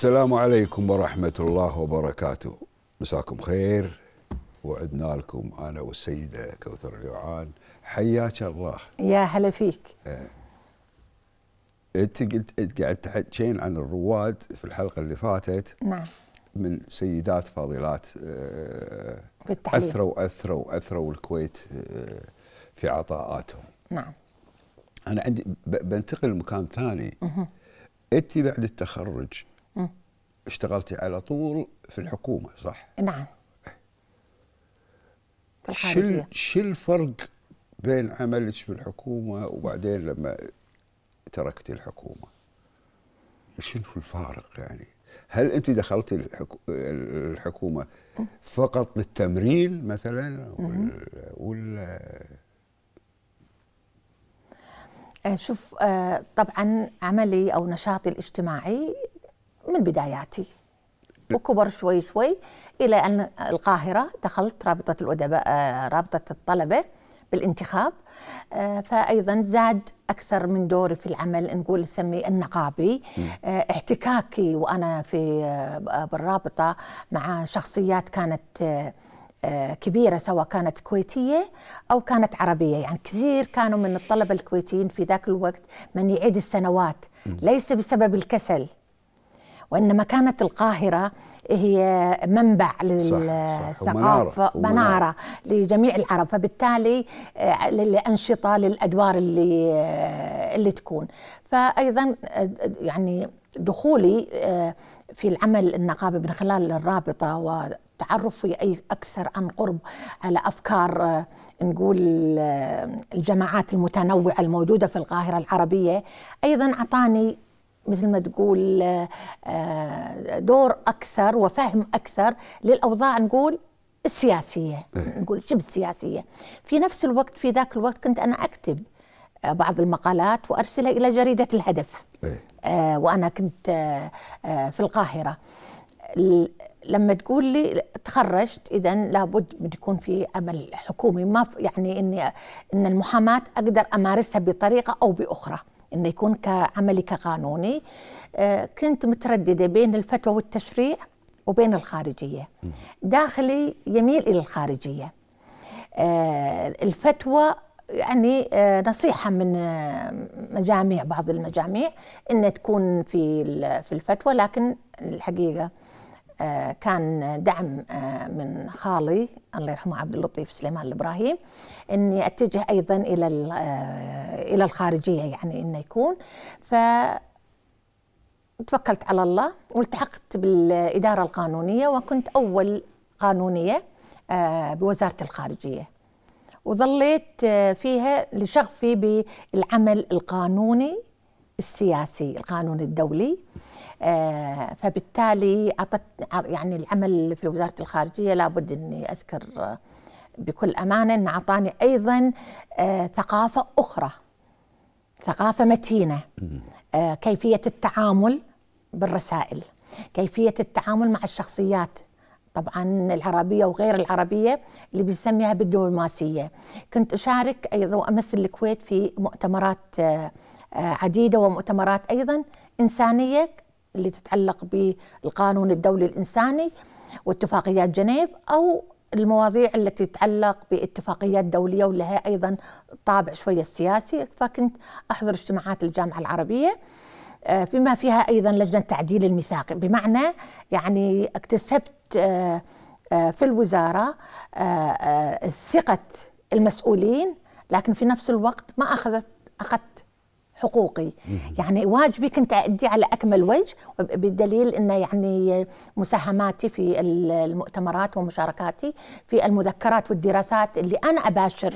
السلام عليكم ورحمة الله وبركاته مساكم خير وعدنا لكم أنا والسيدة كوثر الجوعان حياك الله يا هلا فيك إيه. انت قلت قاعد تحكين عن الرواد في الحلقه اللي فاتت نعم من سيدات فاضلات آه، بالتحليل اثروا اثروا اثروا الكويت آه، في عطاءاتهم نعم انا عندي بنتقل لمكان ثاني انت بعد التخرج اشتغلتي على طول في الحكومه صح نعم شل شل شو الفرق بين عملك في الحكومه وبعدين لما تركتي الحكومه شنو الفارق يعني هل انت دخلتي الحكو... الحكومه فقط للتمرين مثلا ولا, ولا آه، شوف آه، طبعا عملي او نشاطي الاجتماعي من بداياتي وكبر شوي شوي إلى أن القاهرة دخلت رابطة الأدباء آه، رابطة الطلبة بالانتخاب آه، فأيضا زاد أكثر من دوري في العمل نقول نسميه النقابي آه، احتكاكي وأنا في بالرابطة مع شخصيات كانت كبيرة سواء كانت كويتية أو كانت عربية يعني كثير كانوا من الطلبة الكويتيين في ذاك الوقت من يعيد السنوات ليس بسبب الكسل وإنما كانت القاهرة هي منبع للثقافة صح صح منارة, منارة لجميع العرب فبالتالي آه، للأنشطة للأدوار اللي آه، اللي تكون فأيضا آه، يعني دخولي في العمل النقابي من خلال الرابطة وتعرفي أي أكثر عن قرب على أفكار نقول الجماعات المتنوعة الموجودة في القاهرة العربية أيضا أعطاني مثل ما تقول آه، آه، دور اكثر وفهم اكثر للاوضاع نقول السياسيه إيه. نقول شبه السياسيه في نفس الوقت في ذاك الوقت كنت انا اكتب آه، بعض المقالات وارسلها الى جريده الهدف إيه. آه وانا كنت آه في القاهره لما تقول لي تخرجت اذا لابد بده يكون في عمل حكومي ما يعني اني ان المحاماه اقدر امارسها بطريقه او باخرى. انه يكون كعملي كقانوني آه، كنت متردده بين الفتوى والتشريع وبين الخارجيه داخلي يميل الى الخارجيه آه، الفتوى يعني آه، نصيحه من مجاميع بعض المجاميع ان تكون في في الفتوى لكن الحقيقه آه، كان دعم آه، من خالي الله يرحمه عبد اللطيف سليمان الابراهيم اني اتجه ايضا الى آه، الى الخارجيه يعني انه يكون ف توكلت على الله والتحقت بالاداره القانونيه وكنت اول قانونيه بوزاره الخارجيه وظليت فيها لشغفي بالعمل القانوني السياسي القانون الدولي آه، فبالتالي أعطت يعني العمل في وزارة الخارجية لابد أني أذكر آه، بكل أمانة أن أعطاني أيضا آه، ثقافة أخرى ثقافة متينة كيفية التعامل بالرسائل كيفية التعامل مع الشخصيات طبعا العربيه وغير العربيه اللي بنسميها بالدبلوماسيه كنت اشارك ايضا وامثل الكويت في مؤتمرات عديده ومؤتمرات ايضا انسانيه اللي تتعلق بالقانون الدولي الإنساني واتفاقيات جنيف أو المواضيع التي تتعلق باتفاقيات دولية ولها أيضا طابع شوية سياسي فكنت أحضر اجتماعات الجامعة العربية آه، فيما فيها أيضا لجنة تعديل الميثاق بمعنى يعني اكتسبت آه، آه، في الوزارة ثقة المسؤولين لكن في نفس الوقت ما أخذت أخذت حقوقي يعني واجبي كنت أدي على أكمل وجه بدليل أن يعني مساهماتي في المؤتمرات ومشاركاتي في المذكرات والدراسات اللي أنا أباشر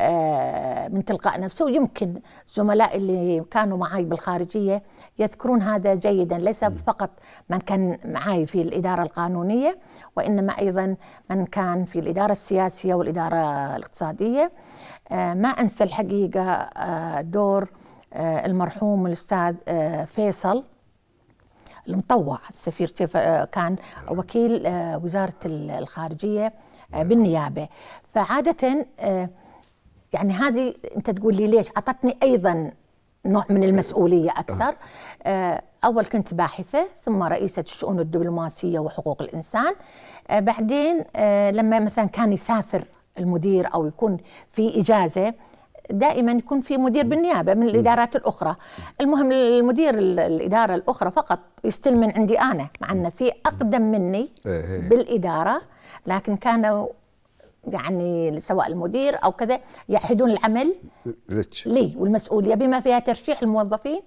آه، من تلقاء نفسه ويمكن زملاء اللي كانوا معي بالخارجية يذكرون هذا جيدا ليس فقط من كان معي في الإدارة القانونية وإنما أيضا من كان في الإدارة السياسية والإدارة الاقتصادية آه، ما أنسى الحقيقة آه، دور آه، المرحوم الأستاذ آه، فيصل المطوع السفير آه، كان وكيل وزارة الخارجية بالنيابة فعادة يعني هذه أنت تقول لي ليش أعطتني أيضا نوع من المسؤولية أكثر أول كنت باحثة ثم رئيسة الشؤون الدبلوماسية وحقوق الإنسان بعدين لما مثلا كان يسافر المدير أو يكون في إجازة دائما يكون في مدير بالنيابه من الادارات الاخرى المهم المدير الاداره الاخرى فقط يستلم من عندي انا مع ان في اقدم مني إيه، إيه، إيه. بالاداره لكن كانوا يعني سواء المدير او كذا يحدون العمل لي والمسؤوليه بما فيها ترشيح الموظفين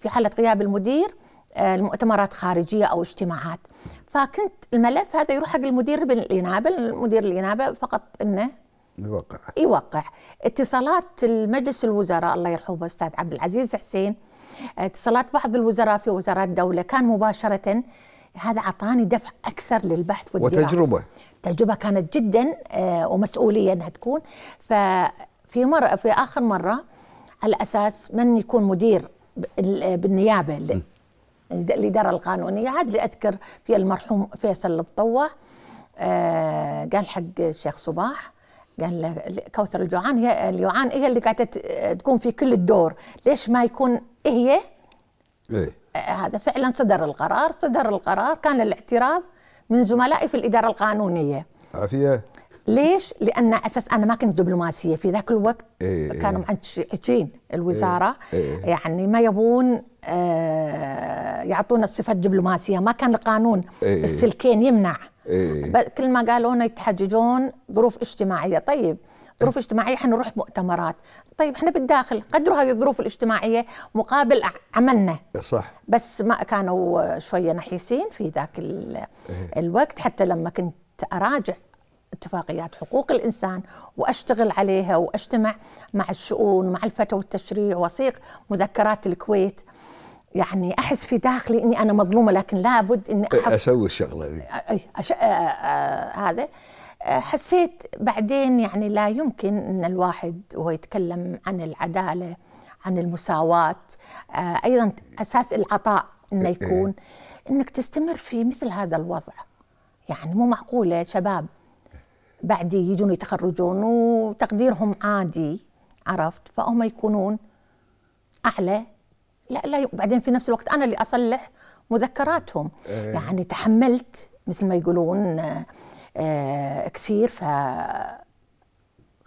في حاله غياب المدير آه، المؤتمرات خارجيه او اجتماعات فكنت الملف هذا يروح حق المدير بالانابه المدير الانابه فقط انه يوقع يوقع اتصالات المجلس الوزراء الله يرحمه استاذ عبد العزيز حسين اتصالات بعض الوزراء في وزارات الدوله كان مباشره هذا اعطاني دفع اكثر للبحث والدراسه وتجربه تجربه كانت جدا آه، ومسؤوليه انها تكون ففي مره في اخر مره على اساس من يكون مدير بالنيابه الاداره القانونيه هذا اللي اذكر في المرحوم فيصل الطوة آه، قال حق الشيخ صباح قال يعني كوثر الجوعان هي الجوعان هي اللي قاعده تكون في كل الدور ليش ما يكون هي إيه؟ آه، هذا فعلا صدر القرار صدر القرار كان الاعتراض من زملائي في الاداره القانونيه عافيه ليش؟ لان اساس انا ما كنت دبلوماسيه في ذاك الوقت إيه, إيه، كانوا إيه معندشين الوزاره إيه،, إيه،, إيه يعني ما يبون آه يعطونا الصفه الدبلوماسيه ما كان القانون إيه السلكين يمنع إيه. كل ما قالوا لنا يتحججون ظروف اجتماعيه طيب ظروف إيه. اجتماعيه حنروح مؤتمرات طيب احنا بالداخل قدروا هذه الظروف الاجتماعيه مقابل عملنا صح بس ما كانوا شويه نحيسين في ذاك إيه. الوقت حتى لما كنت اراجع اتفاقيات حقوق الانسان واشتغل عليها واجتمع مع الشؤون مع الفتوى والتشريع واصيغ مذكرات الكويت يعني احس في داخلي اني انا مظلومه لكن لابد اني أحط اسوي الشغله ذي أي أش... آه آه, آه، هذا آه، حسيت بعدين يعني لا يمكن ان الواحد وهو يتكلم عن العداله عن المساواه آه ايضا اساس العطاء انه إيه. يكون انك تستمر في مثل هذا الوضع يعني مو معقوله شباب بعدي يجون يتخرجون وتقديرهم عادي عرفت فهم يكونون اعلى لا لا بعدين في نفس الوقت انا اللي اصلح مذكراتهم أيه. يعني تحملت مثل ما يقولون آه, آه، كثير كثير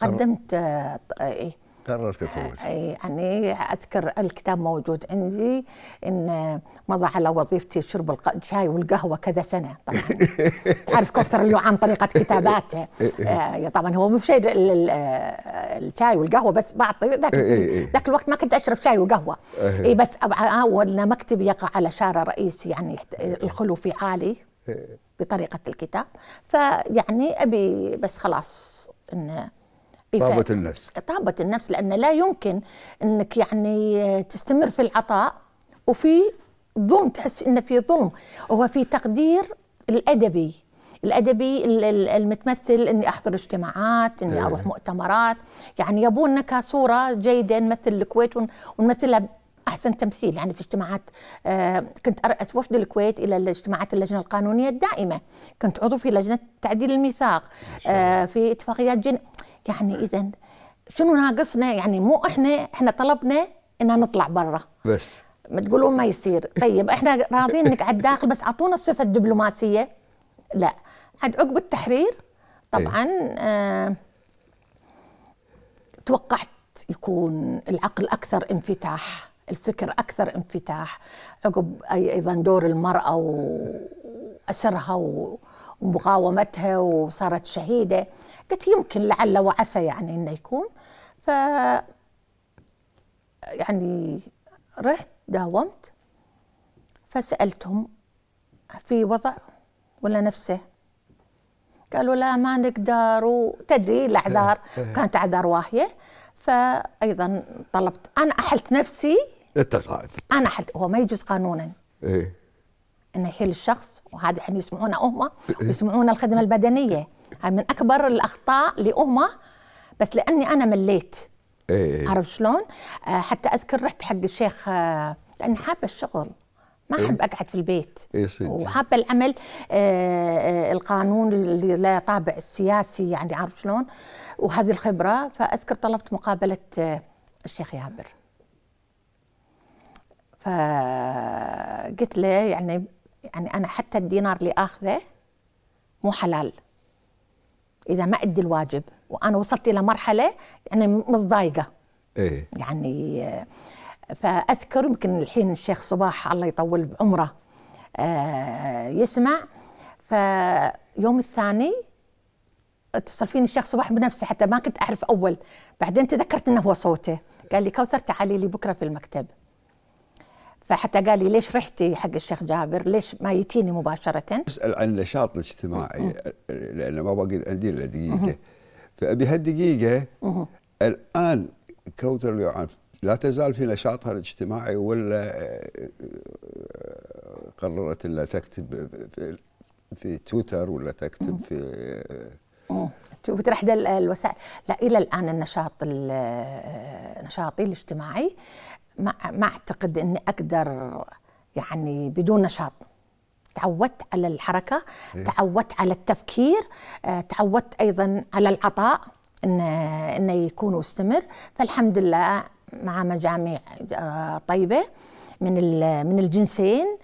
فقدمت آه ايه قررت اي آه، إيه، يعني أذكر الكتاب موجود عندي إن مضى على وظيفتي شرب الشاي والقهوة كذا سنة طبعا تعرف كثر عن طريقة كتاباته إيه، إيه. آه، طبعا هو مو شيء آه، الشاي والقهوة بس بعطي ذاك ذاك الوقت ما كنت أشرب شاي وقهوة إي بس أول مكتبي يقع على شارع رئيسي يعني الخلو في عالي بطريقة الكتاب فيعني أبي بس خلاص إنه إيه، طابة النفس طابة النفس لأن لا يمكن أنك يعني تستمر في العطاء وفي ظلم تحس أن في ظلم هو في تقدير الأدبي الادبي المتمثل اني احضر اجتماعات اني اروح إيه. مؤتمرات يعني يبون كصوره جيده نمثل الكويت ونمثلها احسن تمثيل يعني في اجتماعات آه، كنت ارأس وفد الكويت الى اجتماعات اللجنه القانونيه الدائمه كنت عضو في لجنه تعديل الميثاق آه، في اتفاقيات جن يعني اذا شنو ناقصنا يعني مو احنا احنا طلبنا ان نطلع برا بس ما تقولون ما يصير طيب احنا راضيين نقعد داخل بس اعطونا الصفه الدبلوماسيه لا عاد عقب التحرير طبعا آه توقعت يكون العقل اكثر انفتاح الفكر اكثر انفتاح عقب ايضا دور المراه واسرها و... ومقاومتها وصارت شهيدة قلت يمكن لعل وعسى يعني إنه يكون ف يعني رحت داومت فسألتهم في وضع ولا نفسه قالوا لا ما نقدر وتدري الاعذار إيه، إيه. كانت اعذار واهيه فايضا طلبت انا احلت نفسي التقاعد انا احلت هو ما يجوز قانونا ايه انه يحيل الشخص وهذا احنا يسمعونا هم ويسمعونا إيه، إيه. الخدمه البدنيه هاي من اكبر الاخطاء هم بس لاني انا مليت إيه،, إيه. عرفت شلون؟ آه حتى اذكر رحت حق الشيخ آه لاني حابه الشغل ما احب إيه؟ اقعد في البيت إيه وحابه العمل آه،, آه القانون اللي له طابع السياسي يعني عارف شلون وهذه الخبره فاذكر طلبت مقابله آه الشيخ يابر فقلت له يعني يعني أنا حتى الدينار اللي أخذه مو حلال إذا ما أدي الواجب وأنا وصلت إلى مرحلة يعني متضايقة إيه؟ يعني آه، فأذكر يمكن الحين الشيخ صباح الله يطول بعمره آه، يسمع فيوم الثاني اتصل فيني الشيخ صباح بنفسه حتى ما كنت أعرف أول بعدين تذكرت أنه هو صوته قال لي كوثر تعالي لي بكرة في المكتب فحتى قال لي ليش رحتي حق الشيخ جابر؟ ليش ما يتيني مباشره؟ اسال عن النشاط الاجتماعي لانه ما باقي عندي الا دقيقه فابي هالدقيقه الان كوثر اليوعان لا تزال في نشاطها الاجتماعي ولا آه، قررت انها تكتب في, في تويتر ولا تكتب في تويتر احدى الوسائل لا الى الان النشاط آه، نشاطي الاجتماعي ما ما اعتقد اني اقدر يعني بدون نشاط تعودت على الحركة إيه؟ تعودت على التفكير آه، تعودت أيضا على العطاء إن, إنه يكون مستمر فالحمد لله مع مجاميع آه، طيبة من من الجنسين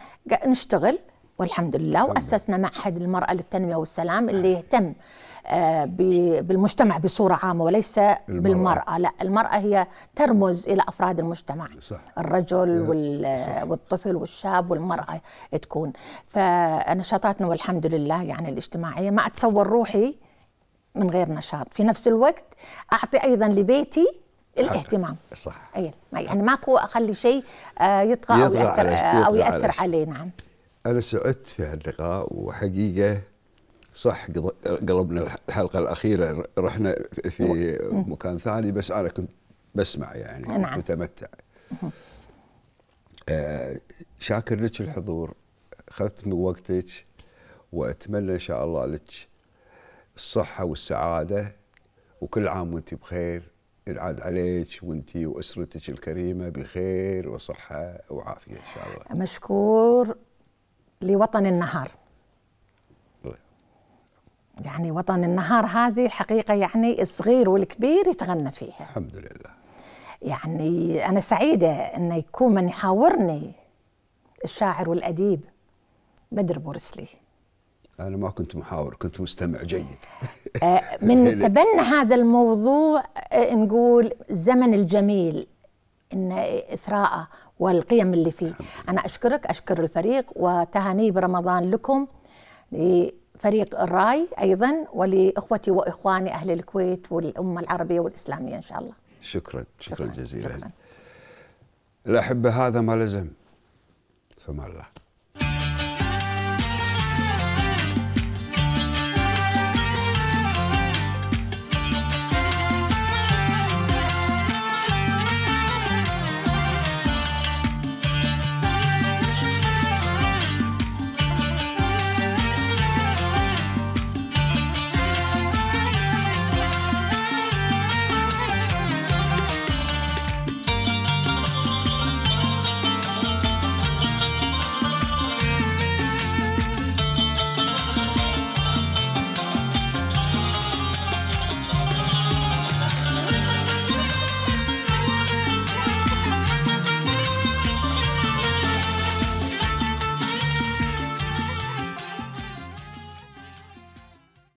نشتغل والحمد لله وأسسنا معهد المرأة للتنمية والسلام اللي إيه. يهتم آه، بالمجتمع بصورة عامة وليس المرأة. بالمرأة لا المرأة هي ترمز إلى أفراد المجتمع صح. الرجل صح. إيه. والطفل والشاب والمرأة تكون فنشاطاتنا والحمد لله يعني الاجتماعية ما أتصور روحي من غير نشاط في نفس الوقت أعطي أيضا لبيتي الاهتمام صح أي يعني ماكو أخلي شيء يطغى, آه، يطغى أو يأثر, آه، أو يأثر عليه نعم أنا سعدت في هاللقاء وحقيقة صح قلبنا الحلقه الاخيره رحنا في مكان ثاني بس انا كنت بسمع يعني نعم. كنت متمتع آه شاكر لك الحضور اخذت من وقتك واتمنى ان شاء الله لك الصحه والسعاده وكل عام وانت بخير ينعاد عليك وانت واسرتك الكريمه بخير وصحه وعافيه ان شاء الله مشكور لوطن النهار يعني وطن النهار هذه الحقيقة يعني الصغير والكبير يتغنى فيها الحمد لله يعني أنا سعيدة أن يكون من يحاورني الشاعر والأديب بدر بورسلي أنا ما كنت محاور كنت مستمع جيد آه، من تبنى هذا الموضوع آه، نقول الزمن الجميل إن إثراءه والقيم اللي فيه أنا أشكرك أشكر الفريق وتهاني برمضان لكم فريق الراي ايضا ولاخوتي واخواني اهل الكويت والامه العربيه والاسلاميه ان شاء الله. شكرا شكرا, شكرا جزيلا. شكرا. الاحبه هذا ما لزم فما الله.